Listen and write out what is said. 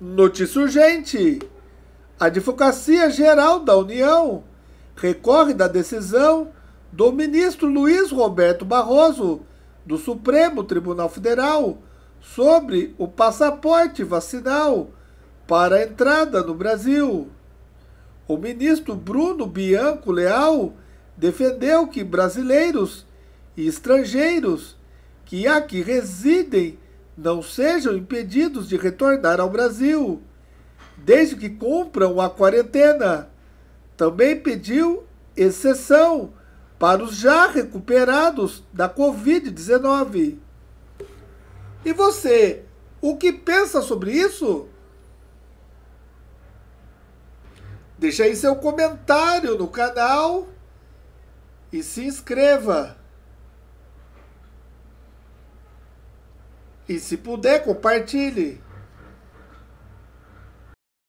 Notícia urgente: a Advocacia Geral da União recorre da decisão do ministro Luiz Roberto Barroso do Supremo Tribunal Federal sobre o passaporte vacinal para a entrada no Brasil. O ministro Bruno Bianco Leal defendeu que brasileiros e estrangeiros que aqui residem não sejam impedidos de retornar ao Brasil, desde que cumpram a quarentena. Também pediu exceção para os já recuperados da Covid-19. E você, o que pensa sobre isso? Deixe aí seu comentário no canal e se inscreva. E se puder, compartilhe.